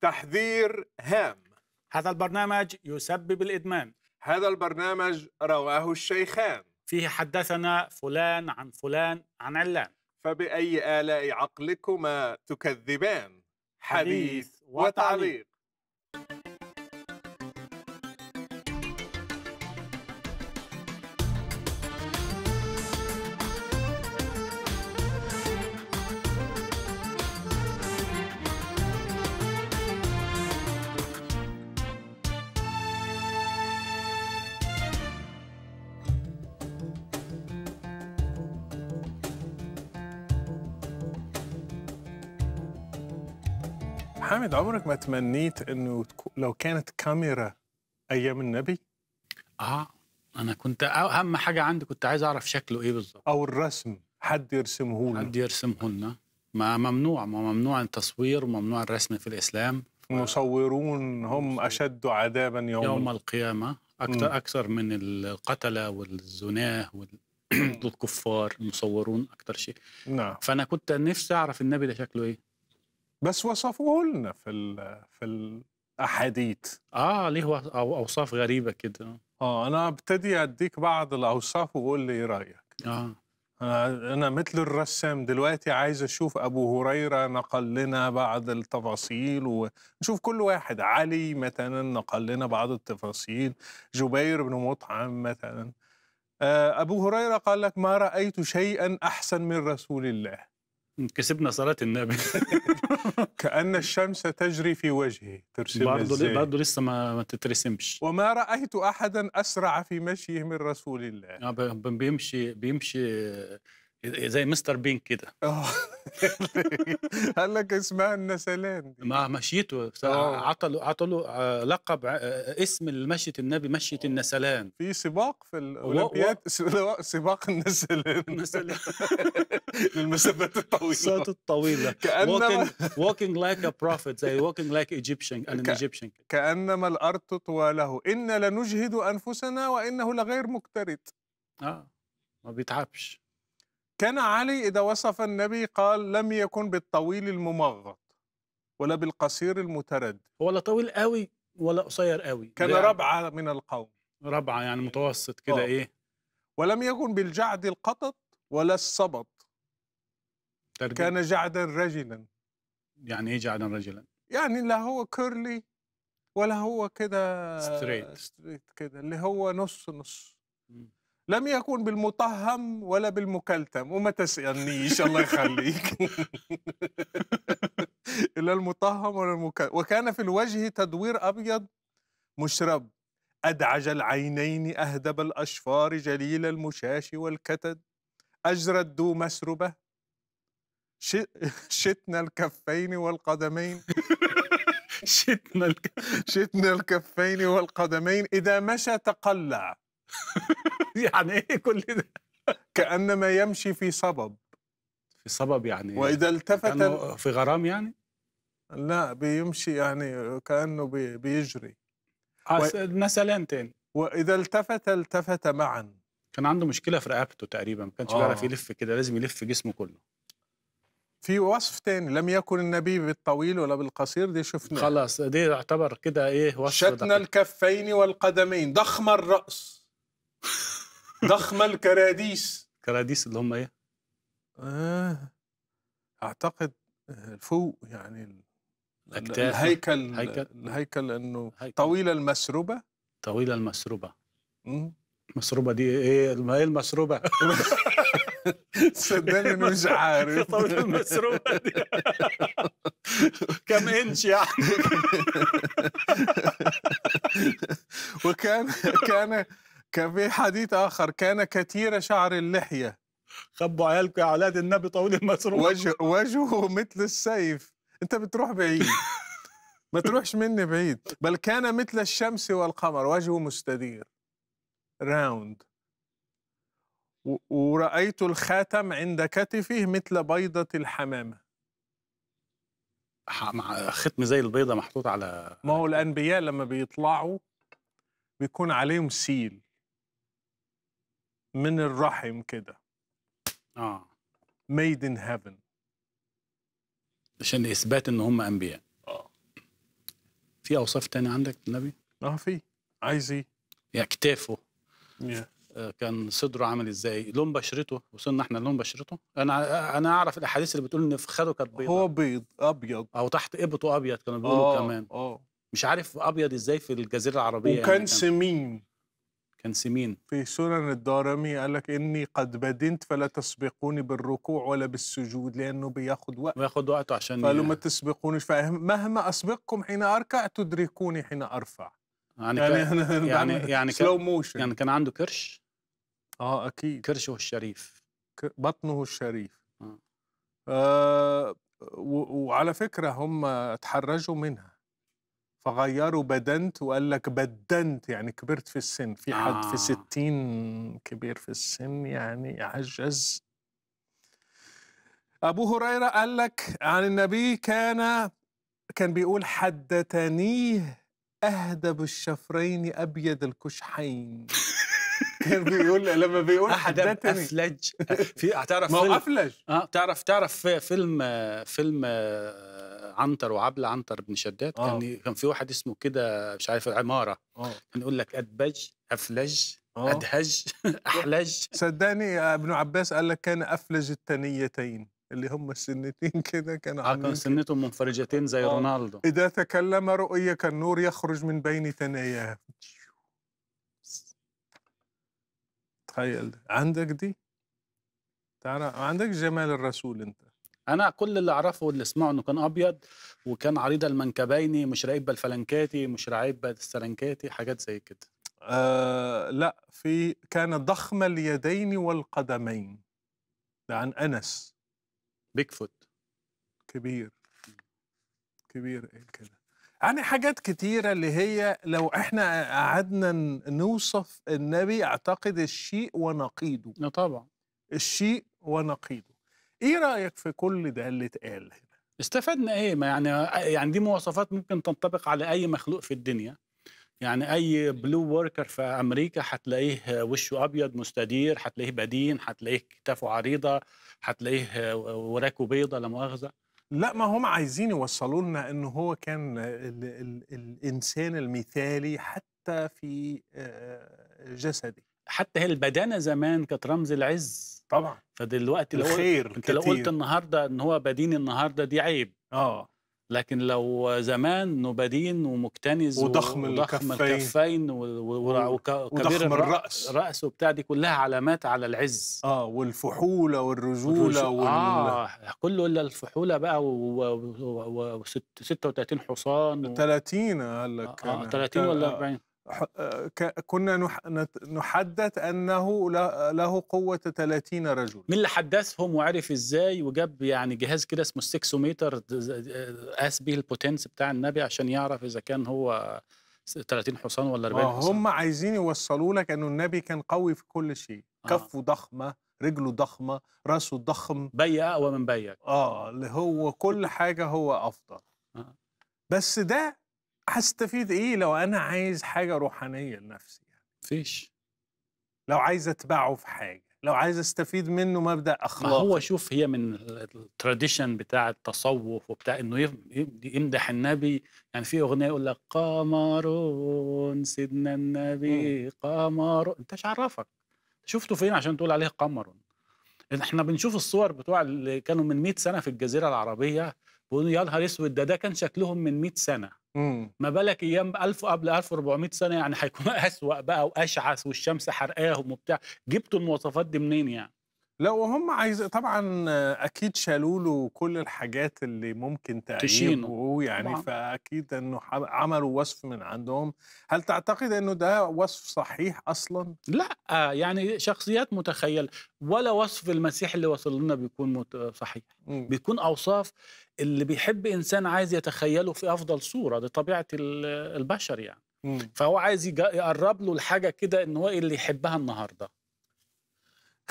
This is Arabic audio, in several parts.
تحذير هام هذا البرنامج يسبب الإدمان هذا البرنامج رواه الشيخان فيه حدثنا فلان عن فلان عن علان فبأي آلاء عقلكما تكذبان حديث وتعليق حامد عمرك ما تمنيت انه لو كانت كاميرا ايام النبي؟ اه انا كنت اهم حاجه عندي كنت عايز اعرف شكله ايه بالظبط او الرسم حد يرسمه لنا حد يرسمه لنا ما ممنوع ما ممنوع التصوير وممنوع الرسم في الاسلام المصورون هم اشد عذابا يوم يوم القيامه اكثر اكثر من القتله والزناه وال... المصورون اكثر شيء نعم فانا كنت نفسي اعرف النبي ده شكله ايه بس وصفوه لنا في الـ في الاحاديث اه ليه أو اوصاف غريبه كده اه انا ابتدي اديك بعض الاوصاف وقول لي ايه رايك اه أنا مثل الرسام دلوقتي عايز أشوف أبو هريرة نقل لنا بعض التفاصيل ونشوف كل واحد علي مثلا نقل لنا بعض التفاصيل جبير بن مطعم مثلا آه، أبو هريرة قال لك ما رأيت شيئا أحسن من رسول الله كسبنا صلاة النبي كأن الشمس تجري في وجهه ترسم برضه برضه لسه ما, ما تترسمش وما رأيت أحدا أسرع في مشيه من رسول الله آه، بيمشي بيمشي زي مستر بين كده اه قال لك اسمها النسلان دي. مع مشيته آه. عطلوا عطلوا آه، لقب آه، اسم مشية النبي مشية النسلان في سباق في الاولمبياد سباق النسلان النسلان للمسافات الطويله المسافات الطويله كانما ووكينج لايك ا بروفيت زي ووكينج لايك ايجيبشن ان ايجيبشن كانما الارض طواله انا لنجهد انفسنا وانه لغير مكترث اه ما بيتعبش كان علي إذا وصف النبي قال لم يكن بالطويل الممغط ولا بالقصير المترد هو لا طويل قوي ولا قصير قوي كان يعني ربعة من القوم ربعة يعني متوسط كده آه. إيه ولم يكن بالجعد القطط ولا الصبط ترجم. كان جعدا رجلا يعني ايه جعدا رجلا؟ يعني لا هو كيرلي ولا هو كده ستريت ستريت كده اللي هو نص نص م. لم يكن بالمطهم ولا بالمكلتم وما تسألنيش الله يخليك إلا المطهم ولا المكلتم وكان في الوجه تدوير أبيض مشرب أدعج العينين أهدب الأشفار جليل المشاش والكتد أجرى الدو مسربة شتنا الكفين والقدمين شتنا الكفين والقدمين إذا مشى تقلع يعني ايه كل ده كانما يمشي في صبب في صبب يعني واذا التفت في غرام يعني لا بيمشي يعني كانه بي بيجري آه مثلا تاني واذا التفت التفت معا كان عنده مشكله في رقبته تقريبا ما كانش آه. بيعرف يلف كده لازم يلف جسمه كله في وصف تاني لم يكن النبي بالطويل ولا بالقصير دي شفنا خلاص دي يعتبر كده ايه وصف شتنا الكفين والقدمين ضخم الراس ضخمه الكراديس كراديس اللي هم ايه؟ آه اعتقد آه، فوق يعني الأكتاف الهيكل هيكل. الهيكل انه هيكل. طويله المسروبه طويله المسروبه مسروبه دي ايه ما هي المسروبه صدقني مش عارف طويله المسروبه دي كم انش يعني وكان كان كان في حديث آخر كان كثير شعر اللحية خبوا عيالكم يا أولاد النبي طويل المسروق وجه وجهه مثل السيف أنت بتروح بعيد ما تروحش مني بعيد بل كان مثل الشمس والقمر وجهه مستدير راوند ورأيت الخاتم عند كتفه مثل بيضة الحمامة ختم زي البيضة محطوط على ما هو الأنبياء لما بيطلعوا بيكون عليهم سيل من الرحم كده اه ميد ان هيفن عشان اثبات ان هم انبياء اه في اوصاف تاني عندك النبي اه في عايز ايه يا كتافه yeah. آه، كان صدره عامل ازاي لون بشرته وصلنا احنا لون بشرته انا انا اعرف الاحاديث اللي بتقول ان فخذه كانت بيضاء هو بيض ابيض او تحت ابطه ابيض كانوا بيقولوا آه، كمان اه مش عارف ابيض ازاي في الجزيره العربيه وكان يعني سمين كان سمين في سنن الدارمي قال لك إني قد بدنت فلا تسبقوني بالركوع ولا بالسجود لأنه بياخد وقت بياخد وقته عشان فقالوا ما تسبقونيش فمهما أسبقكم حين أركع تدركوني حين أرفع يعني يعني, يعني-, يعني كان يعني, يعني سلو موشن يعني كان عنده كرش اه اكيد كرشه الشريف بطنه الشريف آه. آه وعلى فكره هم اتحرجوا منها فغيروا بدنت وقال لك بدنت يعني كبرت في السن في حد آه. في ستين كبير في السن يعني عجز أبو هريرة قال لك عن النبي كان كان بيقول حدتنيه أهدب الشفرين أبيض الكشحين كان بيقول لما بيقول حدثني أفلج أه، في تعرف ما هو أفلج آه. تعرف تعرف فيلم فيلم عنتر وعبل عنتر بن شداد آه. كان كان في واحد اسمه كده مش عارف عمارة آه. كان يقول لك أدبج أفلج أوه. أدهج أحلج صدقني ابن عباس قال لك كان أفلج التنيتين اللي هم السنتين كده كانوا آه كان سنتهم منفرجتين زي آه. رونالدو إذا تكلم رؤية كالنور يخرج من بين ثناياه تخيل عندك دي تعرف عندك جمال الرسول انت انا كل اللي اعرفه واللي اسمعه انه كان ابيض وكان عريض المنكبين مش راقب بالفلنكاتي مش راعيب بالسلنكاتي حاجات زي كده آه لا في كان ضخم اليدين والقدمين ده عن انس بيك فوت كبير كبير ايه كده يعني حاجات كتيرة اللي هي لو احنا قعدنا نوصف النبي اعتقد الشيء ونقيضه طبعا الشيء ونقيضه ايه رايك في كل ده اللي اتقال هنا استفدنا ايه ما يعني يعني دي مواصفات ممكن تنطبق على اي مخلوق في الدنيا يعني اي بلو وركر في امريكا هتلاقيه وشه ابيض مستدير هتلاقيه بدين هتلاقيه كتافه عريضه هتلاقيه وراكه بيضه لا مؤاخذه لا ما هم عايزين يوصلوا لنا ان هو كان الـ الـ الانسان المثالي حتى في آه، جسده حتى هي البدانه زمان كانت رمز العز طبعا فدلوقتي لو الخير انت كتير. لو قلت النهارده ان هو بدين النهارده دي عيب اه لكن لو زمان انه بدين ومكتنز وضخم, وضخم الكفين, الكفين وكبير الراس الراس وبتاع دي كلها علامات على العز اه والفحوله والرجوله وال... اه كله الا الفحوله بقى و36 حصان و... 30 قال لك آه 30 آه، ولا 40 آه، آه، كنا نحدث انه له قوه 30 رجل من اللي حدثهم وعرف ازاي وجاب يعني جهاز كده اسمه السكسوميتر آه، قاس به البوتنس بتاع النبي عشان يعرف اذا كان هو 30 حصان ولا 40 آه، حصان هم عايزين يوصلوا لك انه النبي كان قوي في كل شيء آه. كفه ضخمه رجله ضخمه راسه ضخم بي اقوى من بيك اه اللي هو كل حاجه هو افضل آه. بس ده هستفيد ايه لو انا عايز حاجه روحانيه لنفسي يعني لو عايز اتبعه في حاجه لو عايز استفيد منه مبدا اخلاقي ما هو شوف هي من التراديشن بتاع التصوف وبتاع انه يمدح النبي يعني في اغنيه يقول لك قمر سيدنا النبي إمم. قمر انت مش عرفك شفته فين عشان تقول عليه قمر احنا بنشوف الصور بتوع اللي كانوا من 100 سنه في الجزيره العربيه بيقولوا يا نهار اسود ده ده كان شكلهم من 100 سنه مم. ما بالك ايام 1000 قبل 1400 سنه يعني هيكون اسوا بقى واشعث والشمس حرقاهم وبتاع جبتوا المواصفات دي منين يعني لا وهم عايز طبعا اكيد شالوا له كل الحاجات اللي ممكن تعيبه يعني طبعا. فاكيد انه عملوا وصف من عندهم هل تعتقد انه ده وصف صحيح اصلا لا يعني شخصيات متخيله ولا وصف المسيح اللي وصل لنا بيكون صحيح إمم. بيكون اوصاف اللي بيحب انسان عايز يتخيله في افضل صوره دي طبيعه البشر يعني إمم. فهو عايز يقرب له الحاجه كده ان هو إيه اللي يحبها النهارده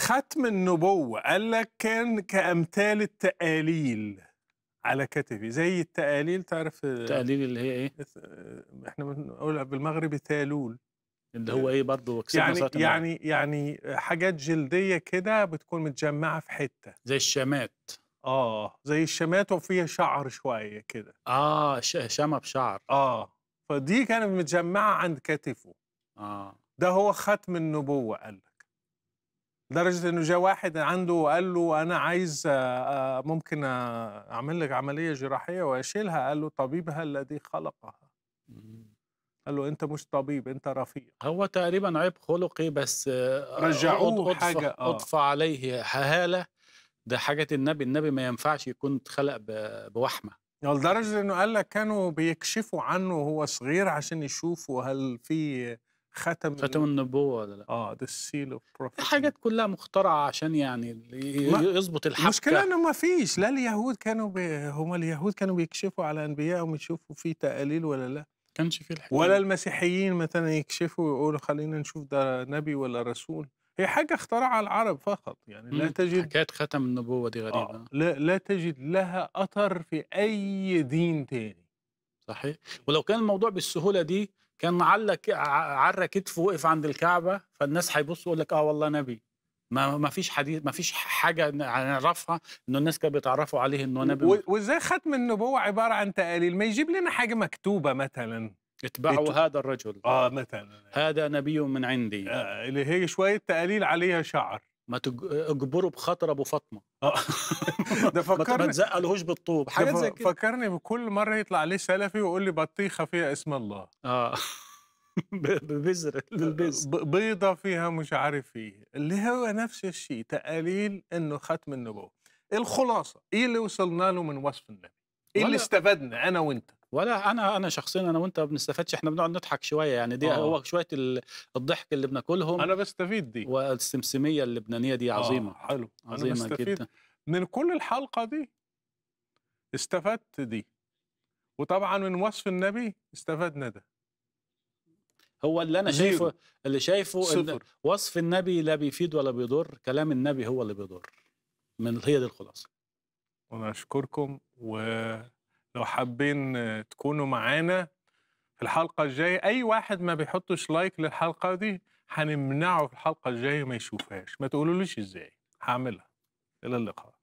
ختم النبوة قال لك كان كأمثال التقاليل على كتفي زي التقاليل تعرف التقاليل اللي هي ايه؟ آه، احنا بنقولها بالمغربي تالول اللي هو ايه برضه يعني يعني يعني حاجات جلديه كده بتكون متجمعه في حته زي الشمات اه زي الشمات وفيها شعر شويه كده اه شمه بشعر اه فدي كانت متجمعه عند كتفه اه ده هو ختم النبوه قال لك لدرجه انه جاء واحد عنده وقال له انا عايز آه، آه، ممكن آه، اعمل لك عمليه جراحيه واشيلها قال له طبيبها الذي خلقها قال له انت مش طبيب انت رفيق هو تقريبا عيب خلقي بس رجعوه أطف حاجه اضفى عليه هاله ده حاجه النبي النبي ما ينفعش يكون اتخلق بوحمه يعني لدرجه انه قال لك كانوا بيكشفوا عنه وهو صغير عشان يشوفوا هل في ختم ختم النبوه ولا لا اه ذا سيل اوف بروفيت حاجات كلها مخترعه عشان يعني يظبط الحبكه المشكله انه ما فيش لا اليهود كانوا بي... هم اليهود كانوا بيكشفوا على انبيائهم يشوفوا في تقاليل ولا لا كانش في الحكايه ولا يعني المسيحيين مثلا يكشفوا ويقولوا خلينا نشوف ده نبي ولا رسول هي حاجه اخترعها العرب فقط يعني لا تجد حكايه ختم النبوه دي غريبه آه. لا لا تجد لها اثر في اي دين تاني صحيح ولو كان الموضوع بالسهوله دي كان علق عرى كتفه وقف عند الكعبه فالناس هيبصوا يقول لك اه والله نبي ما ما فيش حديث ما فيش حاجه نعرفها انه الناس كانت بيتعرفوا عليه انه نبي وازاي ختم النبوه عباره عن تقاليل ما يجيب لنا حاجه مكتوبه مثلا اتبعوا بتو... هذا الرجل اه مثلا هذا نبي من عندي آه اللي هي شويه تقاليل عليها شعر ما تجبره بخاطر ابو فاطمه آه. ده فكرني ما تزقلهوش بالطوب حاجه زي كده فكرني بكل مره يطلع عليه سلفي ويقول لي بطيخه فيها اسم الله اه ببذر بيضه فيها مش عارف ايه اللي هو نفس الشيء تقاليل انه ختم النبوه الخلاصه ايه اللي وصلنا له من وصف النبي ايه اللي استفدنا انا وانت ولا انا انا شخصيا انا وانت ما بنستفادش احنا بنقعد نضحك شويه يعني دي هو آه. شويه الضحك اللي بناكلهم انا بستفيد دي والسمسميه اللبنانيه دي آه، عظيمه آه حلو عظيمه أنا بستفيد جدا من كل الحلقه دي استفدت دي وطبعا من وصف النبي استفدنا ده هو اللي انا شايفه اللي شايفه إن وصف النبي لا بيفيد ولا بيضر كلام النبي هو اللي بيضر من هي دي الخلاصه وانا اشكركم و لو حابين تكونوا معانا في الحلقه الجايه اي واحد ما بيحطش لايك للحلقه دي هنمنعه في الحلقه الجايه ما يشوفهاش ما تقولوليش ازاي هعملها الى اللقاء